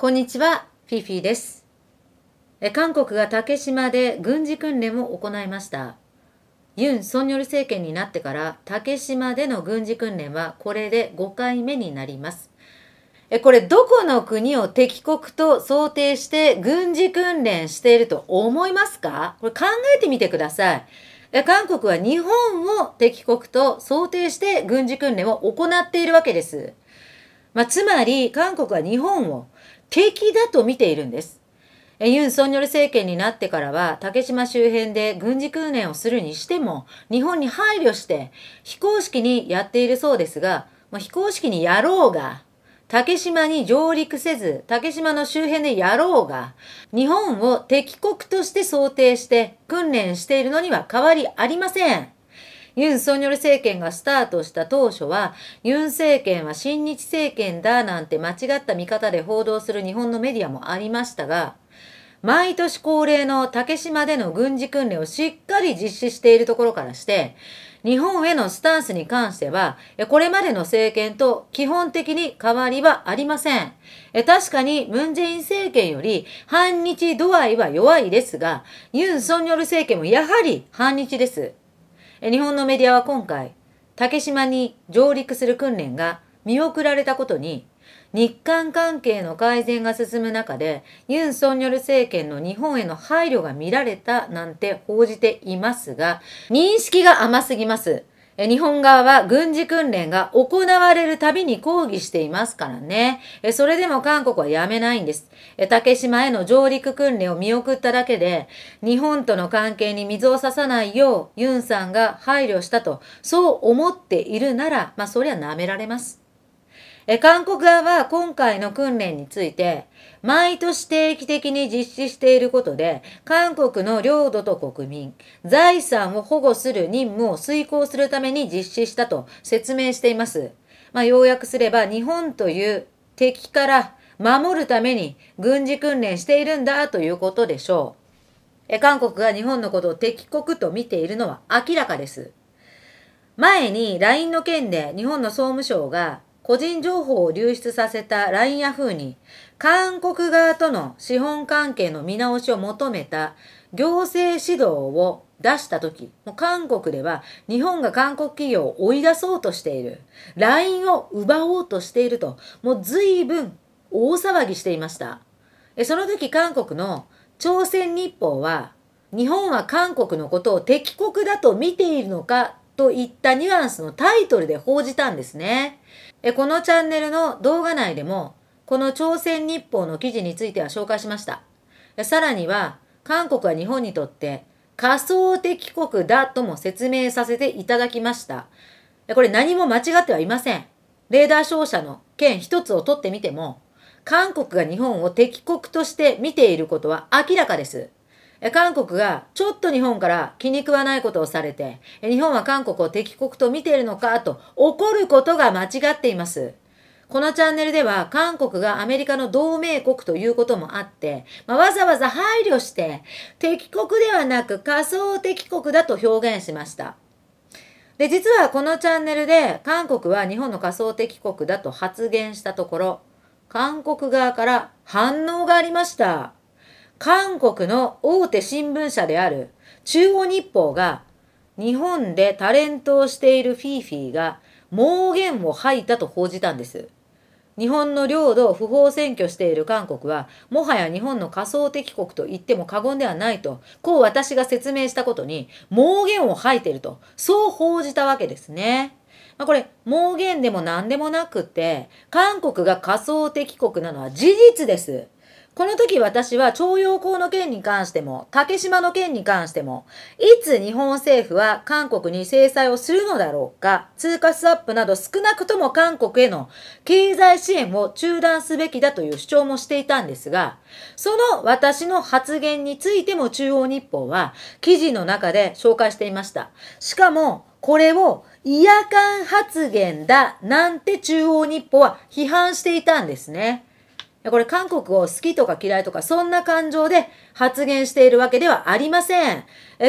こんにちは、フィフィです。韓国が竹島で軍事訓練を行いました。ユン・ソンニョル政権になってから竹島での軍事訓練はこれで5回目になります。これどこの国を敵国と想定して軍事訓練していると思いますかこれ考えてみてください。韓国は日本を敵国と想定して軍事訓練を行っているわけです。まあ、つまり韓国は日本を敵だと見ているんです。ユン・ソンニョル政権になってからは、竹島周辺で軍事訓練をするにしても、日本に配慮して、非公式にやっているそうですが、ま非公式にやろうが、竹島に上陸せず、竹島の周辺でやろうが、日本を敵国として想定して訓練しているのには変わりありません。ユン・ソニョル政権がスタートした当初は、ユン政権は親日政権だなんて間違った見方で報道する日本のメディアもありましたが、毎年恒例の竹島での軍事訓練をしっかり実施しているところからして、日本へのスタンスに関しては、これまでの政権と基本的に変わりはありません。確かにムンジェイン政権より反日度合いは弱いですが、ユン・ソンニョル政権もやはり反日です。日本のメディアは今回、竹島に上陸する訓練が見送られたことに、日韓関係の改善が進む中で、ユン・ソンニョル政権の日本への配慮が見られたなんて報じていますが、認識が甘すぎます。日本側は軍事訓練が行われるたびに抗議していますからね。それでも韓国はやめないんです。竹島への上陸訓練を見送っただけで、日本との関係に水を差さないようユンさんが配慮したと、そう思っているなら、まあそりゃ舐められます。え韓国側は今回の訓練について、毎年定期的に実施していることで、韓国の領土と国民、財産を保護する任務を遂行するために実施したと説明しています。まあ、要約すれば、日本という敵から守るために軍事訓練しているんだということでしょう。え韓国が日本のことを敵国と見ているのは明らかです。前に LINE の件で日本の総務省が個人情報を流出させた LINE ヤフーに、韓国側との資本関係の見直しを求めた行政指導を出したとき、韓国では日本が韓国企業を追い出そうとしている。LINE を奪おうとしていると、もう随分大騒ぎしていました。その時韓国の朝鮮日報は、日本は韓国のことを敵国だと見ているのかといったニュアンスのタイトルで報じたんですね。えこのチャンネルの動画内でも、この朝鮮日報の記事については紹介しました。さらには、韓国は日本にとって仮想敵国だとも説明させていただきました。これ何も間違ってはいません。レーダー照射の件一つを取ってみても、韓国が日本を敵国として見ていることは明らかです。韓国がちょっと日本から気に食わないことをされて、日本は韓国を敵国と見ているのかと怒ることが間違っています。このチャンネルでは韓国がアメリカの同盟国ということもあって、まあ、わざわざ配慮して敵国ではなく仮想敵国だと表現しました。で、実はこのチャンネルで韓国は日本の仮想敵国だと発言したところ、韓国側から反応がありました。韓国の大手新聞社である中央日報が日本でタレントをしているフィーフィーが盲言を吐いたと報じたんです。日本の領土を不法占拠している韓国は、もはや日本の仮想敵国と言っても過言ではないと、こう私が説明したことに、盲言を吐いていると、そう報じたわけですね。まあ、これ、盲言でも何でもなくて、韓国が仮想敵国なのは事実です。この時私は徴用工の件に関しても、竹島の件に関しても、いつ日本政府は韓国に制裁をするのだろうか、通貨スワップなど少なくとも韓国への経済支援を中断すべきだという主張もしていたんですが、その私の発言についても中央日報は記事の中で紹介していました。しかも、これを嫌感発言だなんて中央日報は批判していたんですね。これ韓国を好きとか嫌いとかそんな感情で発言しているわけではありません。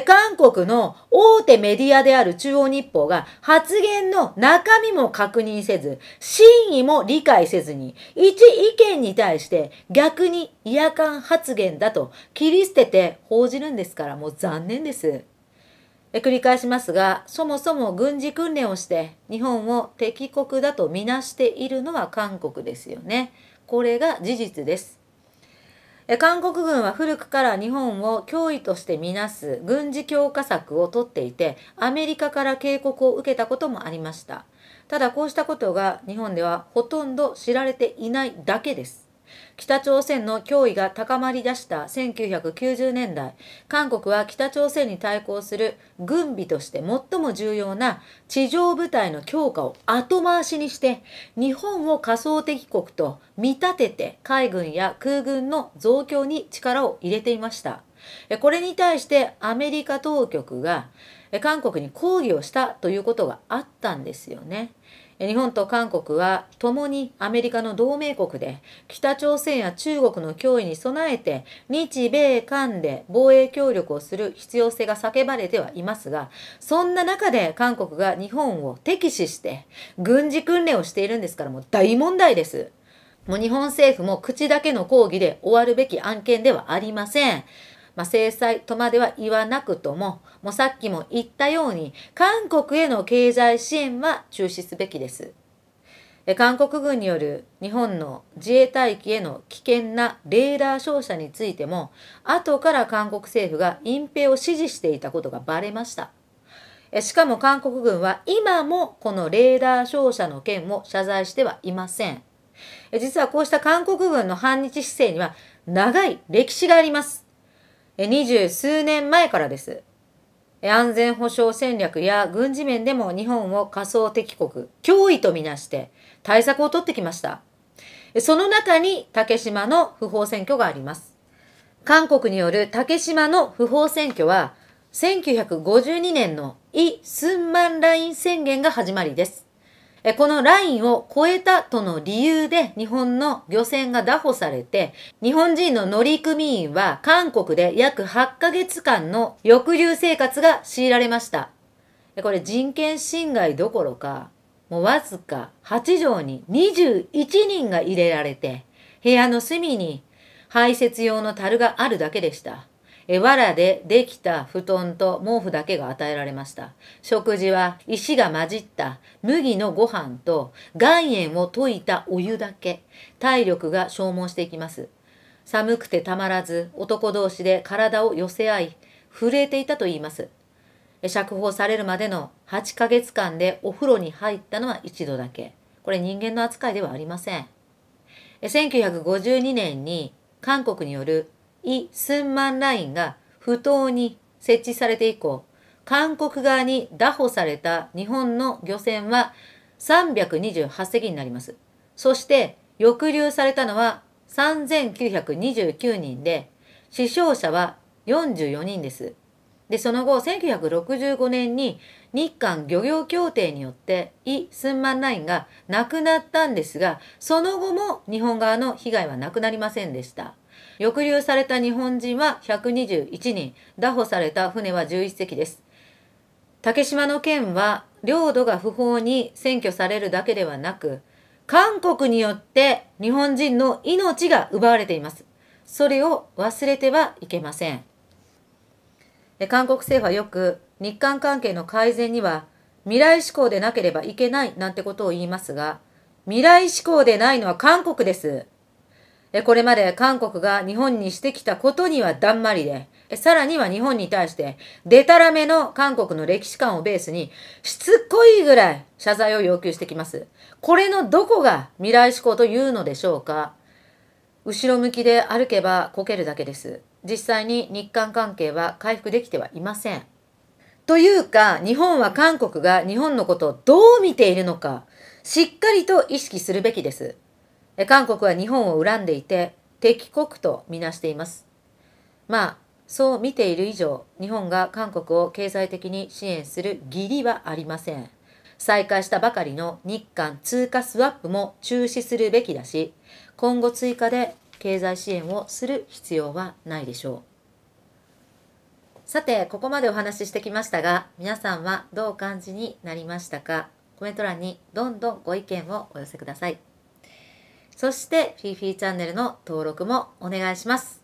韓国の大手メディアである中央日報が発言の中身も確認せず、真意も理解せずに、一意見に対して逆に嫌感発言だと切り捨てて報じるんですからもう残念です。繰り返しますが、そもそも軍事訓練をして日本を敵国だとみなしているのは韓国ですよね。これが事実です。韓国軍は古くから日本を脅威としてみなす軍事強化策をとっていて、アメリカから警告を受けたこともありました。ただこうしたことが日本ではほとんど知られていないだけです。北朝鮮の脅威が高まりだした1990年代、韓国は北朝鮮に対抗する軍備として最も重要な地上部隊の強化を後回しにして、日本を仮想敵国と見立てて海軍や空軍の増強に力を入れていました。これに対してアメリカ当局が韓国に抗議をしたということがあったんですよね。日本と韓国は共にアメリカの同盟国で北朝鮮や中国の脅威に備えて日米韓で防衛協力をする必要性が叫ばれてはいますがそんな中で韓国が日本を敵視して軍事訓練をしているんですからもう大問題です。もう日本政府も口だけの抗議で終わるべき案件ではありません。まあ、制裁とまでは言わなくとも、もうさっきも言ったように、韓国への経済支援は中止すべきです。韓国軍による日本の自衛隊機への危険なレーダー照射についても、後から韓国政府が隠蔽を指示していたことがバレました。しかも韓国軍は今もこのレーダー照射の件を謝罪してはいません。実はこうした韓国軍の反日姿勢には長い歴史があります。二十数年前からです。安全保障戦略や軍事面でも日本を仮想敵国、脅威とみなして対策を取ってきました。その中に竹島の不法選挙があります。韓国による竹島の不法選挙は1952年のイ・スンマンライン宣言が始まりです。このラインを超えたとの理由で日本の漁船が拿捕されて、日本人の乗組員は韓国で約8ヶ月間の抑留生活が強いられました。これ人権侵害どころか、もうわずか8条に21人が入れられて、部屋の隅に排泄用の樽があるだけでした。え藁でできた布団と毛布だけが与えられました。食事は石が混じった麦のご飯と岩塩を溶いたお湯だけ。体力が消耗していきます。寒くてたまらず男同士で体を寄せ合い、震えていたと言います。釈放されるまでの8ヶ月間でお風呂に入ったのは一度だけ。これ人間の扱いではありません。1952年に韓国によるイ・スンマンラインが不当に設置されて以降、韓国側に拿捕された日本の漁船は328隻になります。そして抑留されたのは3929人で、死傷者は44人です。で、その後、1965年に日韓漁業協定によってイ・スンマンラインがなくなったんですが、その後も日本側の被害はなくなりませんでした。抑留された日本人は121人、拿捕された船は11隻です。竹島の件は領土が不法に占拠されるだけではなく、韓国によって日本人の命が奪われています。それを忘れてはいけません。韓国政府はよく日韓関係の改善には未来志向でなければいけないなんてことを言いますが、未来志向でないのは韓国です。これまで韓国が日本にしてきたことにはだんまりで、さらには日本に対して、でたらめの韓国の歴史観をベースに、しつこいぐらい謝罪を要求してきます。これのどこが未来志向というのでしょうか後ろ向きで歩けばこけるだけです。実際に日韓関係は回復できてはいません。というか、日本は韓国が日本のことをどう見ているのか、しっかりと意識するべきです。韓国は日本を恨んでいて敵国とみなしています。まあ、そう見ている以上、日本が韓国を経済的に支援する義理はありません。再開したばかりの日韓通貨スワップも中止するべきだし、今後追加で経済支援をする必要はないでしょう。さて、ここまでお話ししてきましたが、皆さんはどうお感じになりましたかコメント欄にどんどんご意見をお寄せください。そして、フィーフィーチャンネルの登録もお願いします。